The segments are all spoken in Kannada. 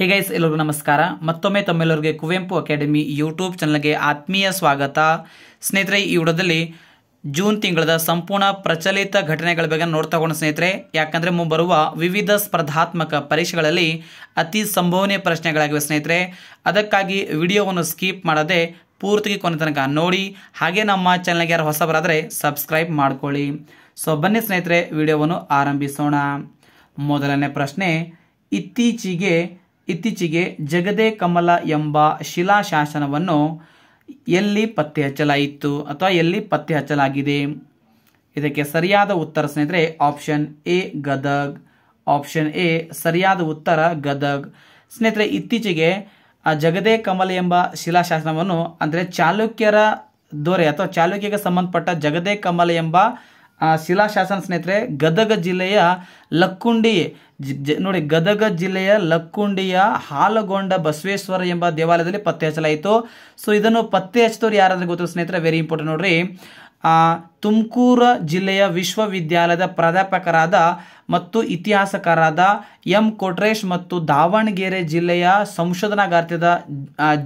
ಹೇಗೈಸ್ ಎಲ್ಲರಿಗೂ ನಮಸ್ಕಾರ ಮತ್ತೊಮ್ಮೆ ತಮ್ಮೆಲ್ಲರಿಗೆ ಕುವೆಂಪು ಅಕಾಡೆಮಿ ಯೂಟ್ಯೂಬ್ ಚಾನಲ್ಗೆ ಆತ್ಮೀಯ ಸ್ವಾಗತ ಸ್ನೇಹಿತರೆ ಈ ವಿಡಿಯೋದಲ್ಲಿ ಜೂನ್ ತಿಂಗಳದ ಸಂಪೂರ್ಣ ಪ್ರಚಲಿತ ಘಟನೆಗಳ ಬಗ್ಗೆ ನೋಡ್ತಾ ಸ್ನೇಹಿತರೆ ಯಾಕಂದರೆ ಮುಂಬರುವ ವಿವಿಧ ಸ್ಪರ್ಧಾತ್ಮಕ ಪರೀಕ್ಷೆಗಳಲ್ಲಿ ಅತಿ ಸಂಭವನೀಯ ಪ್ರಶ್ನೆಗಳಾಗಿವೆ ಸ್ನೇಹಿತರೆ ಅದಕ್ಕಾಗಿ ವಿಡಿಯೋವನ್ನು ಸ್ಕಿಪ್ ಮಾಡದೆ ಪೂರ್ತಿಗೆ ಕೊನೆ ತನಕ ನೋಡಿ ಹಾಗೆ ನಮ್ಮ ಚಾನಲ್ಗೆ ಯಾರು ಹೊಸಬರಾದರೆ ಸಬ್ಸ್ಕ್ರೈಬ್ ಮಾಡಿಕೊಳ್ಳಿ ಸೊ ಬನ್ನಿ ಸ್ನೇಹಿತರೆ ವಿಡಿಯೋವನ್ನು ಆರಂಭಿಸೋಣ ಮೊದಲನೇ ಪ್ರಶ್ನೆ ಇತ್ತೀಚೆಗೆ ಇತ್ತೀಚೆಗೆ ಜಗದೇ ಕಮಲ ಎಂಬ ಶಿಲಾಶಾಸನವನ್ನು ಎಲ್ಲಿ ಪತ್ತೆ ಹಚ್ಚಲಾಯಿತು ಅಥವಾ ಎಲ್ಲಿ ಪತ್ತೆ ಹಚ್ಚಲಾಗಿದೆ ಇದಕ್ಕೆ ಸರಿಯಾದ ಉತ್ತರ ಸ್ನೇಹಿತರೆ option A Gadag option A ಸರಿಯಾದ ಉತ್ತರ ಗದಗ್ ಸ್ನೇಹಿತರೆ ಇತ್ತೀಚೆಗೆ ಆ ಜಗದೇ ಕಮಲ ಎಂಬ ಶಿಲಾಶಾಸನವನ್ನು ಅಂದರೆ ಚಾಲುಕ್ಯರ ದೊರೆ ಅಥವಾ ಚಾಲುಕ್ಯಕ್ಕೆ ಸಂಬಂಧಪಟ್ಟ ಜಗದೇ ಕಮಲ ಎಂಬ ಶಿಲಾಶಾಸನ ಸ್ನೇಹಿತರೆ ಗದಗ ಜಿಲ್ಲೆಯ ಲಕ್ಕುಂಡಿ ನೋಡಿ ಗದಗ ಜಿಲ್ಲೆಯ ಲಕ್ಕುಂಡಿಯ ಹಾಲಗೊಂಡ ಬಸವೇಶ್ವರ ಎಂಬ ದೇವಾಲಯದಲ್ಲಿ ಪತ್ತೆ ಹಚ್ಚಲಾಯಿತು ಸೊ ಇದನ್ನು ಪತ್ತೆ ಹಚ್ಚಿದವರು ಯಾರಾದರೂ ಗೊತ್ತಿಲ್ಲ ಸ್ನೇಹಿತರೆ ವೆರಿ ಇಂಪಾರ್ಟೆಂಟ್ ನೋಡ್ರಿ ತುಮಕೂರು ಜಿಲ್ಲೆಯ ವಿಶ್ವವಿದ್ಯಾಲಯದ ಪ್ರಾಧ್ಯಾಪಕರಾದ ಮತ್ತು ಇತಿಹಾಸಕಾರರಾದ ಎಂ ಕೊಟ್ರೇಶ್ ಮತ್ತು ದಾವಣಗೆರೆ ಜಿಲ್ಲೆಯ ಸಂಶೋಧನಾಗಾರ್ತ್ಯದ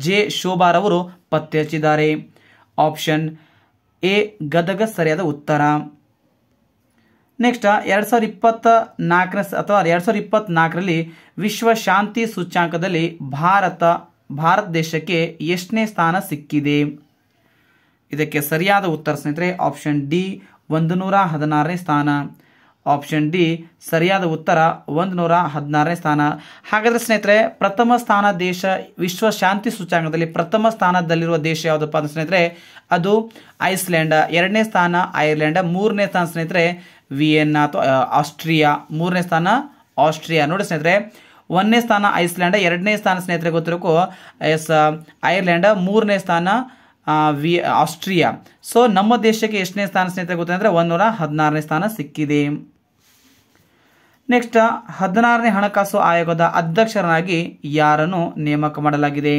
ಜೆ ಶೋಭಾರವರು ಪತ್ತೆ ಹಚ್ಚಿದ್ದಾರೆ ಆಪ್ಷನ್ ಎ ಗದಗ ಸರಿಯಾದ ಉತ್ತರ ನೆಕ್ಸ್ಟ್ ಎರಡ್ ಸಾವಿರದ ಇಪ್ಪತ್ತ ನಾಲ್ಕರ ಅಥವಾ ಎರಡ್ ಸಾವಿರದ ಇಪ್ಪತ್ತ್ನಾಲ್ಕರಲ್ಲಿ ವಿಶ್ವ ಶಾಂತಿ ಸೂಚ್ಯಾಂಕದಲ್ಲಿ ಭಾರತ ಭಾರತ ದೇಶಕ್ಕೆ ಎಷ್ಟನೇ ಸ್ಥಾನ ಸಿಕ್ಕಿದೆ ಇದಕ್ಕೆ ಸರಿಯಾದ ಉತ್ತರ ಸ್ನೇಹಿತರೆ ಆಪ್ಷನ್ ಡಿ ಒಂದು ನೂರ ಹದಿನಾರನೇ ಸ್ಥಾನ ಆಪ್ಷನ್ ಡಿ ಸರಿಯಾದ ಉತ್ತರ ಒಂದು ನೂರ ಹದಿನಾರನೇ ಸ್ಥಾನ ಹಾಗಾದರೆ ಸ್ನೇಹಿತರೆ ಪ್ರಥಮ ಸ್ಥಾನ ದೇಶ ವಿಶ್ವ ಶಾಂತಿ ಸೂಚ್ಯಾಂಕದಲ್ಲಿ ಪ್ರಥಮ ಸ್ಥಾನದಲ್ಲಿರುವ ದೇಶ ಯಾವುದಪ್ಪ ಅಂತ ಸ್ನೇಹಿತರೆ ಅದು ಐಸ್ಲ್ಯಾಂಡ ಎರಡನೇ ಸ್ಥಾನ ಐರ್ಲ್ಯಾಂಡ ಮೂರನೇ ಸ್ಥಾನ ಸ್ನೇಹಿತರೆ ವಿಯೆನ್ನಾ ಅಥವಾ ಆಸ್ಟ್ರಿಯಾ ಮೂರನೇ ಸ್ಥಾನ ಆಸ್ಟ್ರಿಯಾ ನೋಡಿ ಸ್ನೇಹಿತರೆ ಒಂದನೇ ಸ್ಥಾನ ಐಸ್ಲ್ಯಾಂಡ್ ಎರಡನೇ ಸ್ಥಾನ ಸ್ನೇಹಿತರೆ ಗೊತ್ತಿರೋಕು ಎಸ್ ಐರ್ಲ್ಯಾಂಡ್ ಮೂರನೇ ಸ್ಥಾನ ವಿ ಆಸ್ಟ್ರಿಯಾ ಸೊ ನಮ್ಮ ದೇಶಕ್ಕೆ ಎಷ್ಟನೇ ಸ್ಥಾನ ಸ್ನೇಹಿತರೆ ಅಂದರೆ ಒಂದೂರ ಹದಿನಾರನೇ ಸ್ಥಾನ ಸಿಕ್ಕಿದೆ ನೆಕ್ಸ್ಟ್ ಹದಿನಾರನೇ ಹಣಕಾಸು ಆಯೋಗದ ಅಧ್ಯಕ್ಷರನ್ನಾಗಿ ಯಾರನ್ನು ನೇಮಕ ಮಾಡಲಾಗಿದೆ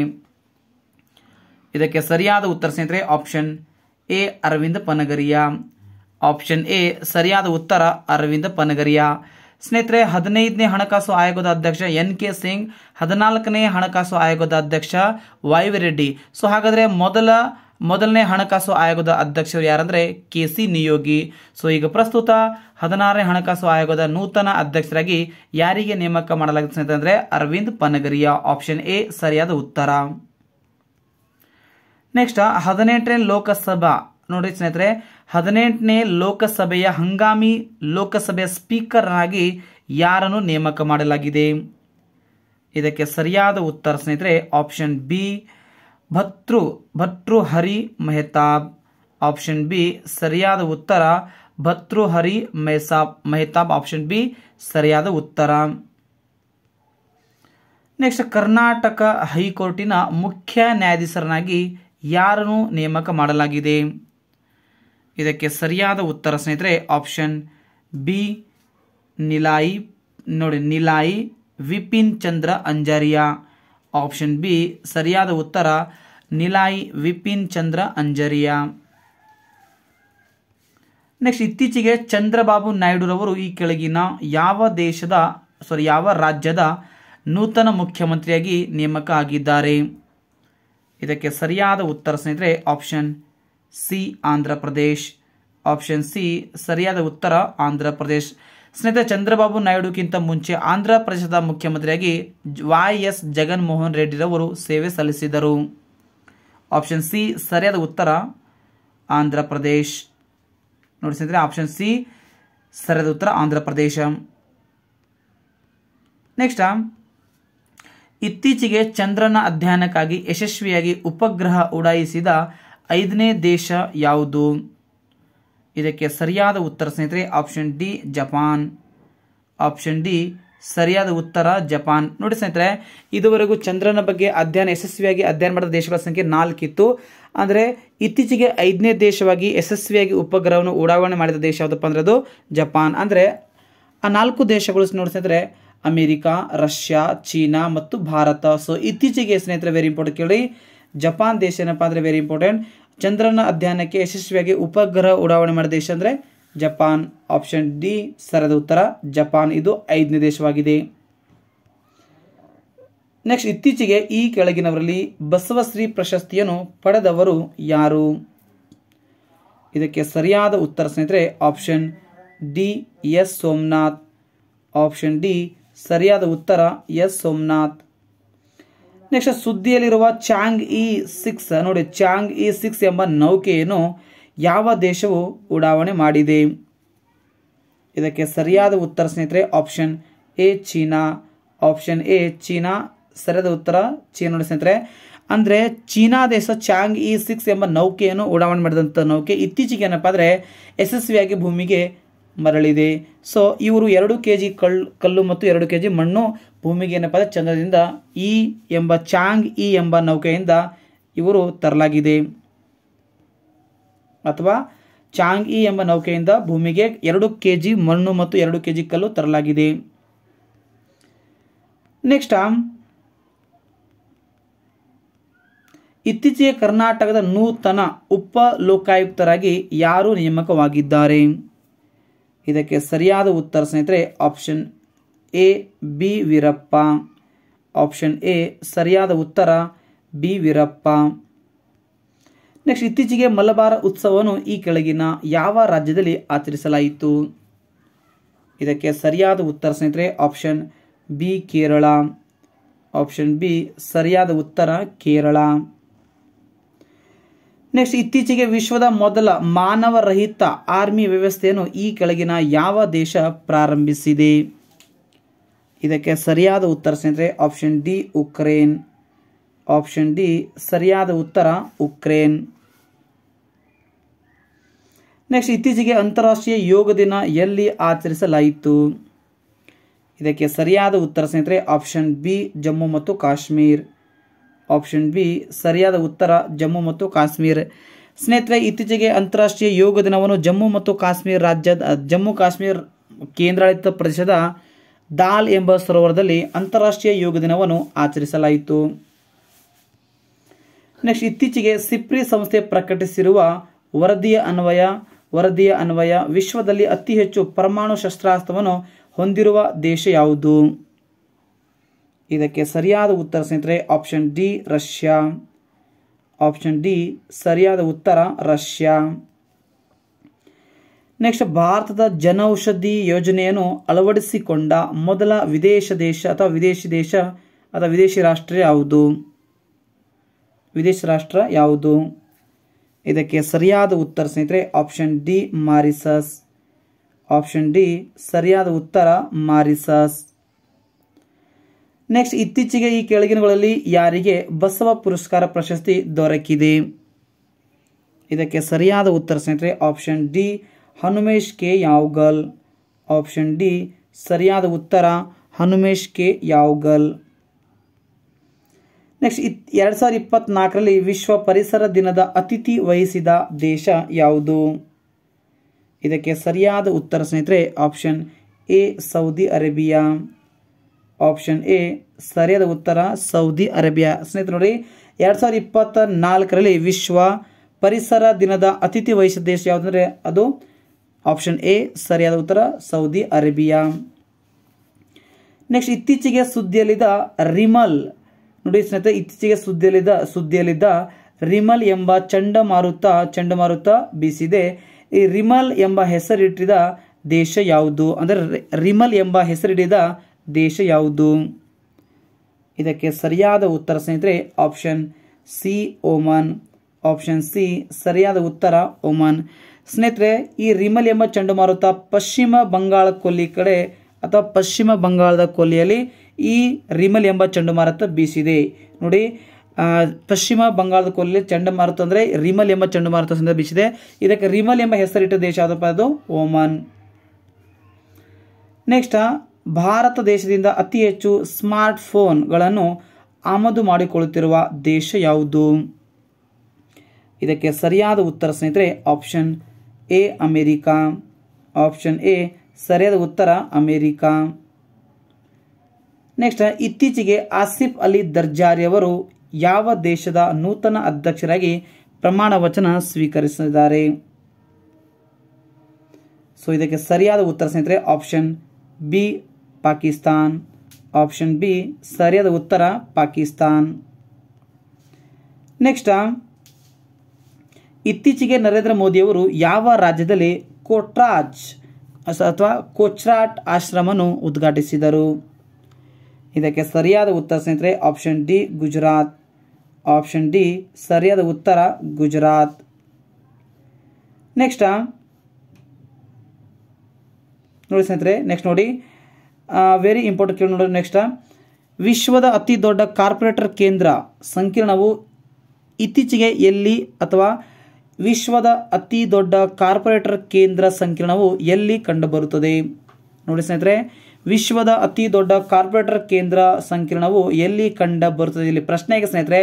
ಇದಕ್ಕೆ ಸರಿಯಾದ ಉತ್ತರ ಸ್ನೇಹಿತರೆ option A Arvind Panagariya option A ಸರಿಯಾದ ಉತ್ತರ ಅರವಿಂದ ಪನಗರಿಯಾ ಸ್ನೇಹಿತರೆ ಹದಿನೈದನೇ ಹಣಕಾಸು ಆಯೋಗದ ಅಧ್ಯಕ್ಷ ಎನ್ ಕೆ ಸಿಂಗ್ ಹದಿನಾಲ್ಕನೇ ಹಣಕಾಸು ಆಯೋಗದ ಅಧ್ಯಕ್ಷ ರೆಡ್ಡಿ ಸೊ ಹಾಗಾದರೆ ಮೊದಲ ಮೊದಲನೇ ಹಣಕಾಸು ಆಯೋಗದ ಅಧ್ಯಕ್ಷರು ಯಾರಂದರೆ ಕೆ ಸಿ ನಿಯೋಗಿ ಸೊ ಈಗ ಪ್ರಸ್ತುತ ಹದಿನಾರನೇ ಹಣಕಾಸು ಆಯೋಗದ ನೂತನ ಅಧ್ಯಕ್ಷರಾಗಿ ಯಾರಿಗೆ ನೇಮಕ ಮಾಡಲಾಗುತ್ತೆ ಅಂದರೆ ಅರವಿಂದ್ ಪನಗರಿಯಾ ಆಪ್ಷನ್ ಎ ಸರಿಯಾದ ಉತ್ತರ ನೆಕ್ಸ್ಟ್ ಹದಿನೆಂಟನೇ ಲೋಕಸಭಾ ನೋಡಿ ಸ್ನೇಹಿತರೆ ಹದಿನೆಂಟನೇ ಲೋಕಸಭೆಯ ಹಂಗಾಮಿ ಲೋಕಸಭೆಯ ಸ್ಪೀಕರ್ ಆಗಿ ಯಾರನ್ನು ನೇಮಕ ಮಾಡಲಾಗಿದೆ ಇದಕ್ಕೆ ಸರಿಯಾದ ಉತ್ತರ ಸ್ನೇಹಿತರೆ option B Bhartru Bhartru Hari Mahtab option B ಸರಿಯಾದ ಉತ್ತರ ಭತ್ರು ಹರಿ ಮೆಹಸಾಬ್ ಮೆಹತಾಬ್ ಆಪ್ಷನ್ ಬಿ ಸರಿಯಾದ ಉತ್ತರ ನೆಕ್ಸ್ಟ್ ಕರ್ನಾಟಕ ಹೈಕೋರ್ಟಿನ ಮುಖ್ಯ ನ್ಯಾಯಾಧೀಶರನ್ನಾಗಿ ಯಾರನ್ನು ನೇಮಕ ಮಾಡಲಾಗಿದೆ ಇದಕ್ಕೆ ಸರಿಯಾದ ಉತ್ತರ ಸ್ನೇಹಿತರೆ ಆಪ್ಷನ್ ಬಿ ನಿಲಾಯಿ ನೋಡಿ ನಿಲಾಯಿ ವಿಪಿನ್ ಚಂದ್ರ ಅಂಜರಿಯಾ ಆಪ್ಷನ್ ಬಿ ಸರಿಯಾದ ಉತ್ತರ ನಿಲಾಯಿ ವಿಪಿನ್ ಚಂದ್ರ ಅಂಜರಿಯಾ ನೆಕ್ಸ್ಟ್ ಇತ್ತೀಚೆಗೆ ಚಂದ್ರಬಾಬು ನಾಯ್ಡುರವರು ಈ ಕೆಳಗಿನ ಯಾವ ದೇಶದ ಸಾರಿ ಯಾವ ರಾಜ್ಯದ ನೂತನ ಮುಖ್ಯಮಂತ್ರಿಯಾಗಿ ನೇಮಕ ಆಗಿದ್ದಾರೆ ಇದಕ್ಕೆ ಸರಿಯಾದ ಉತ್ತರ ಸ್ನೇಹಿತರೆ option C Andhra Pradesh option C ಸರಿಯಾದ ಉತ್ತರ ಆಂಧ್ರ ಪ್ರದೇಶ್ ಸ್ನೇಹಿತ ಚಂದ್ರಬಾಬು ನಾಯ್ಡುಗಿಂತ ಮುಂಚೆ ಆಂಧ್ರ ಪ್ರದೇಶದ ಮುಖ್ಯಮಂತ್ರಿಯಾಗಿ ವೈ ಎಸ್ ಜಗನ್ಮೋಹನ್ ರೆಡ್ಡಿರವರು ಸೇವೆ ಸಲ್ಲಿಸಿದರು ಆಪ್ಷನ್ ಸಿ ಸರಿಯಾದ ಉತ್ತರ ಆಂಧ್ರ ಪ್ರದೇಶ್ ನೋಡಿ ಸ್ನೇಹಿತರೆ ಆಪ್ಷನ್ ಸಿ ಸರಿಯಾದ ಉತ್ತರ ಆಂಧ್ರ ಪ್ರದೇಶ ನೆಕ್ಸ್ಟ್ ಇತ್ತೀಚೆಗೆ ಚಂದ್ರನ ಅಧ್ಯಯನಕ್ಕಾಗಿ ಯಶಸ್ವಿಯಾಗಿ ಉಪಗ್ರಹ ಉಡಾಯಿಸಿದ ಐದನೇ ದೇಶ ಯಾವುದು ಇದಕ್ಕೆ ಸರಿಯಾದ ಉತ್ತರ ಸ್ನೇಹಿತರೆ option D Japan option D ಸರಿಯಾದ ಉತ್ತರ ಜಪಾನ್ ನೋಡಿ ಸ್ನೇಹಿತರೆ ಇದುವರೆಗೂ ಚಂದ್ರನ ಬಗ್ಗೆ ಅಧ್ಯಯನ ಯಶಸ್ವಿಯಾಗಿ ಅಧ್ಯಯನ ಮಾಡಿದ ದೇಶಗಳ ಸಂಖ್ಯೆ ನಾಲ್ಕಿತ್ತು ಅಂದರೆ ಇತ್ತೀಚೆಗೆ ಐದನೇ ದೇಶವಾಗಿ ಯಶಸ್ವಿಯಾಗಿ ಉಪಗ್ರಹವನ್ನು ಉಡಾವಣೆ ಮಾಡಿದ ದೇಶ ಯಾವುದಪ್ಪ ಅಂದರೆ ಅದು ಜಪಾನ್ ಅಂದರೆ ಆ ನಾಲ್ಕು ದೇಶಗಳು ನೋಡಿ ಸ್ನೇಹಿತರೆ ಅಮೇರಿಕಾ ರಷ್ಯಾ ಚೀನಾ ಮತ್ತು ಭಾರತ ಸೊ ಇತ್ತೀಚೆಗೆ ಸ್ನೇಹಿತರೆ ವೆರಿ ಇಂಪಾರ್ಟೆಂಟ್ ಕೇಳಿ ಜಪಾನ್ ದೇಶ ಏನಪ್ಪ ಅಂದರೆ ವೆರಿ ಇಂಪಾರ್ಟೆಂಟ್ ಚಂದ್ರನ ಅಧ್ಯಯನಕ್ಕೆ ಯಶಸ್ವಿಯಾಗಿ ಉಪಗ್ರಹ ಉಡಾವಣೆ ಮಾಡಿದ ದೇಶ ಅಂದರೆ ಜಪಾನ್ ಆಪ್ಷನ್ ಡಿ ಸರದ ಉತ್ತರ ಜಪಾನ್ ಇದು ಐದನೇ ದೇಶವಾಗಿದೆ ನೆಕ್ಸ್ಟ್ ಇತ್ತೀಚೆಗೆ ಈ ಕೆಳಗಿನವರಲ್ಲಿ ಬಸವಶ್ರೀ ಪ್ರಶಸ್ತಿಯನ್ನು ಪಡೆದವರು ಯಾರು ಇದಕ್ಕೆ ಸರಿಯಾದ ಉತ್ತರ ಸ್ನೇಹಿತರೆ option D S Somnath option D ಸರಿಯಾದ ಉತ್ತರ ಎಸ್ ಸೋಮನಾಥ್ ನೆಕ್ಸ್ಟ್ ಸುದ್ದಿಯಲ್ಲಿರುವ ಚಾಂಗ್ ಇ ಸಿಕ್ಸ್ ನೋಡಿ ಚಾಂಗ್ ಇ ಸಿಕ್ಸ್ ಎಂಬ ನೌಕೆಯನ್ನು ಯಾವ ದೇಶವು ಉಡಾವಣೆ ಮಾಡಿದೆ ಇದಕ್ಕೆ ಸರಿಯಾದ ಉತ್ತರ ಸ್ನೇಹಿತರೆ option A China option A China ಸರಿಯಾದ ಉತ್ತರ ಚೀನಾ ನೋಡಿ ಸ್ನೇಹಿತರೆ ಅಂದರೆ ಚೀನಾ ದೇಶ ಚಾಂಗ್ ಇ ಸಿಕ್ಸ್ ಎಂಬ ನೌಕೆಯನ್ನು ಉಡಾವಣೆ ಮಾಡಿದಂಥ ನೌಕೆ ಇತ್ತೀಚೆಗೆ ಏನಪ್ಪ ಅಂದರೆ ಯಶಸ್ವಿಯಾಗಿ ಭೂಮಿಗೆ ಮರಳಿದೆ ಸೊ ಇವರು ಎರಡು ಕೆ ಜಿ ಕಲ್ ಕಲ್ಲು ಮತ್ತು ಎರಡು ಕೆ ಜಿ ಮಣ್ಣು ಭೂಮಿಗೆ ಏನಪ್ಪ ಚಂದ್ರದಿಂದ ಇ ಎಂಬ ಚಾಂಗ್ ಇ ಎಂಬ ನೌಕೆಯಿಂದ ಇವರು ತರಲಾಗಿದೆ ಅಥವಾ ಚಾಂಗ್ ಇ ಎಂಬ ನೌಕೆಯಿಂದ ಭೂಮಿಗೆ ಎರಡು ಕೆ ಜಿ ಮಣ್ಣು ಮತ್ತು ಎರಡು ಕೆ ಜಿ ಕಲ್ಲು ತರಲಾಗಿದೆ ನೆಕ್ಸ್ಟ್ ಇತ್ತೀಚೆಗೆ ಕರ್ನಾಟಕದ ನೂತನ ಉಪ ಲೋಕಾಯುಕ್ತರಾಗಿ ಯಾರು ನೇಮಕವಾಗಿದ್ದಾರೆ ಇದಕ್ಕೆ ಸರಿಯಾದ ಉತ್ತರ ಸ್ನೇಹಿತರೆ option A B Veerappa option A ಸರಿಯಾದ ಉತ್ತರ ಬಿ ವೀರಪ್ಪ ನೆಕ್ಸ್ಟ್ ಇತ್ತೀಚೆಗೆ ಮಲಬಾರ ಉತ್ಸವವನ್ನು ಈ ಕೆಳಗಿನ ಯಾವ ರಾಜ್ಯದಲ್ಲಿ ಆಚರಿಸಲಾಯಿತು ಇದಕ್ಕೆ ಸರಿಯಾದ ಉತ್ತರ ಸ್ನೇಹಿತರೆ option B Kerala option B ಸರಿಯಾದ ಉತ್ತರ ಕೇರಳ ನೆಕ್ಸ್ಟ್ ಇತ್ತೀಚೆಗೆ ವಿಶ್ವದ ಮೊದಲ ಮಾನವರಹಿತ ಆರ್ಮಿ ವ್ಯವಸ್ಥೆಯನ್ನು ಈ ಕೆಳಗಿನ ಯಾವ ದೇಶ ಪ್ರಾರಂಭಿಸಿದೆ ಇದಕ್ಕೆ ಸರಿಯಾದ ಉತ್ತರ ಸ್ನೇಹಿತರೆ option D Ukraine option D ಸರಿಯಾದ ಉತ್ತರ ಉಕ್ರೇನ್ ನೆಕ್ಸ್ಟ್ ಇತ್ತೀಚೆಗೆ ಅಂತಾರಾಷ್ಟ್ರೀಯ ಯೋಗ ದಿನ ಎಲ್ಲಿ ಆಚರಿಸಲಾಯಿತು ಇದಕ್ಕೆ ಸರಿಯಾದ ಉತ್ತರ ಸ್ನೇಹಿತರೆ ಆಪ್ಷನ್ ಬಿ ಜಮ್ಮು ಮತ್ತು ಕಾಶ್ಮೀರ್ ಆಪ್ಷನ್ ಬಿ ಸರಿಯಾದ ಉತ್ತರ ಜಮ್ಮು ಮತ್ತು ಕಾಶ್ಮೀರ ಸ್ನೇಹಿತರೆ ಇತ್ತೀಚೆಗೆ ಅಂತಾರಾಷ್ಟ್ರೀಯ ಯೋಗ ದಿನವನ್ನು ಜಮ್ಮು ಮತ್ತು ಕಾಶ್ಮೀರ ರಾಜ್ಯದ ಜಮ್ಮು ಕಾಶ್ಮೀರ ಕೇಂದ್ರಾಡಳಿತ ಪ್ರದೇಶದ ದಾಲ್ ಎಂಬ ಸರೋವರದಲ್ಲಿ ಅಂತಾರಾಷ್ಟ್ರೀಯ ಯೋಗ ದಿನವನ್ನು ಆಚರಿಸಲಾಯಿತು ನೆಕ್ಸ್ಟ್ ಇತ್ತೀಚೆಗೆ ಸಿಪ್ರಿ ಸಂಸ್ಥೆ ಪ್ರಕಟಿಸಿರುವ ವರದಿಯ ಅನ್ವಯ ವರದಿಯ ಅನ್ವಯ ವಿಶ್ವದಲ್ಲಿ ಅತಿ ಹೆಚ್ಚು ಪರಮಾಣು ಶಸ್ತ್ರಾಸ್ತ್ರವನ್ನು ಹೊಂದಿರುವ ದೇಶ ಯಾವುದು ಇದಕ್ಕೆ ಸರಿಯಾದ ಉತ್ತರ ಸ್ನೇಹಿತರೆ option D Russia option D ಸರಿಯಾದ ಉತ್ತರ ರಷ್ಯಾ ನೆಕ್ಸ್ಟ್ ಭಾರತದ ಜನೌಷಧಿ ಯೋಜನೆಯನ್ನು ಅಳವಡಿಸಿಕೊಂಡ ಮೊದಲ ವಿದೇಶ ದೇಶ ಅಥವಾ ವಿದೇಶಿ ದೇಶ ಅಥವಾ ವಿದೇಶಿ ರಾಷ್ಟ್ರ ಯಾವುದು ವಿದೇಶ ರಾಷ್ಟ್ರ ಯಾವುದು ಇದಕ್ಕೆ ಸರಿಯಾದ ಉತ್ತರ ಸ್ನೇಹಿತರೆ option D Mauritius option D ಸರಿಯಾದ ಉತ್ತರ ಮಾರಿಸಸ್ ನೆಕ್ಸ್ಟ್ ಇತ್ತೀಚೆಗೆ ಈ ಕೆಳಗಿನಗಳಲ್ಲಿ ಯಾರಿಗೆ ಬಸವ ಪುರಸ್ಕಾರ ಪ್ರಶಸ್ತಿ ದೊರಕಿದೆ ಇದಕ್ಕೆ ಸರಿಯಾದ ಉತ್ತರ ಸ್ನೇಹಿತರೆ option D Hanumesh K Yavagal option D ಸರಿಯಾದ ಉತ್ತರ ಹನುಮೇಶ್ ಕೆ ಯಾವ್ಗಲ್ ನೆಕ್ಸ್ಟ್ ಇತ್ ಎರಡು ಸಾವಿರದ ಇಪ್ಪತ್ನಾಲ್ಕರಲ್ಲಿ ವಿಶ್ವ ಪರಿಸರ ದಿನದ ಅತಿಥಿ ವಹಿಸಿದ ದೇಶ ಯಾವುದು ಇದಕ್ಕೆ ಸರಿಯಾದ ಉತ್ತರ ಸ್ನೇಹಿತರೆ option A Saudi Arabia option A ಸರಿಯಾದ ಉತ್ತರ ಸೌದಿ ಅರೇಬಿಯಾ ಸ್ನೇಹಿತರು ನೋಡಿ ಎರಡು ಸಾವಿರದ ಇಪ್ಪತ್ತ ನಾಲ್ಕರಲ್ಲಿ ವಿಶ್ವ ಪರಿಸರ ದಿನದ ಅತಿಥಿ ವಹಿಸಿದ ದೇಶ ಯಾವುದಂದ್ರೆ ಅದು ಆಪ್ಷನ್ ಎ ಸರಿಯಾದ ಉತ್ತರ ಸೌದಿ ಅರೇಬಿಯಾ ನೆಕ್ಸ್ಟ್ ಇತ್ತೀಚೆಗೆ ಸುದ್ದಿಯಲ್ಲಿದ್ದ ರಿಮಲ್ ನೋಡಿ ಸ್ನೇಹಿತರೆ ಇತ್ತೀಚೆಗೆ ಸುದ್ದಿಯಲ್ಲಿದ್ದ ಸುದ್ದಿಯಲ್ಲಿದ್ದ ರಿಮಲ್ ಎಂಬ ಚಂಡಮಾರುತ ಚಂಡಮಾರುತ ಬೀಸಿದೆ ಈ ರಿಮಲ್ ಎಂಬ ಹೆಸರಿಟ್ಟಿದ ದೇಶ ಯಾವುದು ಅಂದರೆ ರಿಮಲ್ ಎಂಬ ಹೆಸರಿಡಿದ ದೇಶ ಯಾವುದು ಇದಕ್ಕೆ ಸರಿಯಾದ ಉತ್ತರ ಸ್ನೇಹಿತರೆ option C Oman option C ಸರಿಯಾದ ಉತ್ತರ ಓಮನ್ ಸ್ನೇಹಿತರೆ ಈ ರಿಮಲ್ ಎಂಬ ಚಂಡಮಾರುತ ಪಶ್ಚಿಮ ಬಂಗಾಳ ಕೊಲ್ಲಿ ಕಡೆ ಅಥವಾ ಪಶ್ಚಿಮ ಬಂಗಾಳದ ಕೊಲ್ಲಿಯಲ್ಲಿ ಈ ರಿಮಲ್ ಎಂಬ ಚಂಡಮಾರುತ ಬೀಸಿದೆ ನೋಡಿ ಪಶ್ಚಿಮ ಬಂಗಾಳದ ಕೊಲ್ಲಿ ಚಂಡಮಾರುತ ಅಂದರೆ ರಿಮಲ್ ಎಂಬ ಚಂಡಮಾರುತ ಸಂದ ಬೀಸಿದೆ ಇದಕ್ಕೆ ರಿಮಲ್ ಎಂಬ ಹೆಸರಿಟ್ಟ ದೇಶ ಯಾವುದಪ್ಪ ಅದು ಓಮನ್ ನೆಕ್ಸ್ಟ್ ಭಾರತ ದೇಶದಿಂದ ಅತಿ ಹೆಚ್ಚು ಸ್ಮಾರ್ಟ್ ಫೋನ್ಗಳನ್ನು ಆಮದು ಮಾಡಿಕೊಳ್ಳುತ್ತಿರುವ ದೇಶ ಯಾವುದು ಇದಕ್ಕೆ ಸರಿಯಾದ ಉತ್ತರ ಸ್ನೇಹಿತರೆ option A America option A ಸರಿಯಾದ ಉತ್ತರ ಅಮೇರಿಕಾ ನೆಕ್ಸ್ಟ್ ಇತ್ತೀಚೆಗೆ ಆಸಿಫ್ ಅಲಿ ದರ್ಜಾರಿಯವರು ಯಾವ ದೇಶದ ನೂತನ ಅಧ್ಯಕ್ಷರಾಗಿ ಪ್ರಮಾಣ ವಚನ ಸ್ವೀಕರಿಸಿದ್ದಾರೆ ಸೊ ಇದಕ್ಕೆ ಸರಿಯಾದ ಉತ್ತರ ಸ್ನೇಹಿತರೆ option B Pakistan option B ಸರಿಯಾದ ಉತ್ತರ ಪಾಕಿಸ್ತಾನ್ ನೆಕ್ಸ್ಟ್ ಇತ್ತೀಚೆಗೆ ನರೇಂದ್ರ ಮೋದಿಯವರು ಯಾವ ರಾಜ್ಯದಲ್ಲಿ ಕೋಟ್ರಾಜ್ ಅಥವಾ ಕೋಚ್ರಾಟ್ ಆಶ್ರಮವನ್ನು ಉದ್ಘಾಟಿಸಿದರು ಇದಕ್ಕೆ ಸರಿಯಾದ ಉತ್ತರ ಸ್ನೇಹಿತರೆ option D Gujarat option D ಸರಿಯಾದ ಉತ್ತರ ಗುಜರಾತ್ ನೆಕ್ಸ್ಟ್ ನೋಡಿ ಸ್ನೇಹಿತರೆ ನೆಕ್ಸ್ಟ್ ನೋಡಿ ವೆರಿ ಇಂಪಾರ್ಟೆಂಟ್ ಕೇಳಿ ನೋಡೋಣ ನೆಕ್ಸ್ಟ್ ವಿಶ್ವದ ಅತಿ ದೊಡ್ಡ ಕಾರ್ಪೊರೇಟರ್ ಕೇಂದ್ರ ಸಂಕೀರ್ಣವು ಇತ್ತೀಚೆಗೆ ಎಲ್ಲಿ ಅಥವಾ ವಿಶ್ವದ ಅತಿ ದೊಡ್ಡ ಕಾರ್ಪೊರೇಟರ್ ಕೇಂದ್ರ ಸಂಕೀರ್ಣವು ಎಲ್ಲಿ ಕಂಡುಬರುತ್ತದೆ ನೋಡಿ ಸ್ನೇಹಿತರೆ ವಿಶ್ವದ ಅತಿ ದೊಡ್ಡ ಕಾರ್ಪೊರೇಟರ್ ಕೇಂದ್ರ ಸಂಕೀರ್ಣವು ಎಲ್ಲಿ ಕಂಡು ಬರುತ್ತದೆ ಇಲ್ಲಿ ಪ್ರಶ್ನೆಗೆ ಸ್ನೇಹಿತರೆ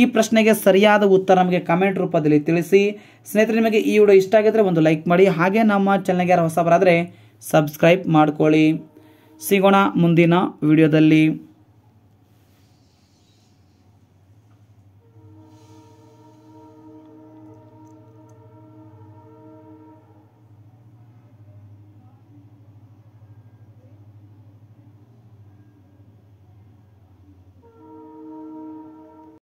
ಈ ಪ್ರಶ್ನೆಗೆ ಸರಿಯಾದ ಉತ್ತರ ನಮಗೆ ಕಮೆಂಟ್ ರೂಪದಲ್ಲಿ ತಿಳಿಸಿ ಸ್ನೇಹಿತರೆ ನಿಮಗೆ ಈ ವಿಡಿಯೋ ಇಷ್ಟ ಆಗಿದ್ರೆ ಒಂದು ಲೈಕ್ ಮಾಡಿ ಹಾಗೆ ನಮ್ಮ ಚಾನಲ್ಗೆ ಯಾರು ಹೊಸಬರಾದರೆ ಸಬ್ಸ್ಕ್ರೈಬ್ ಮಾಡ್ಕೊಳ್ಳಿ ಸಿಗೋಣ ಮುಂದಿನ ವಿಡಿಯೋದಲ್ಲಿ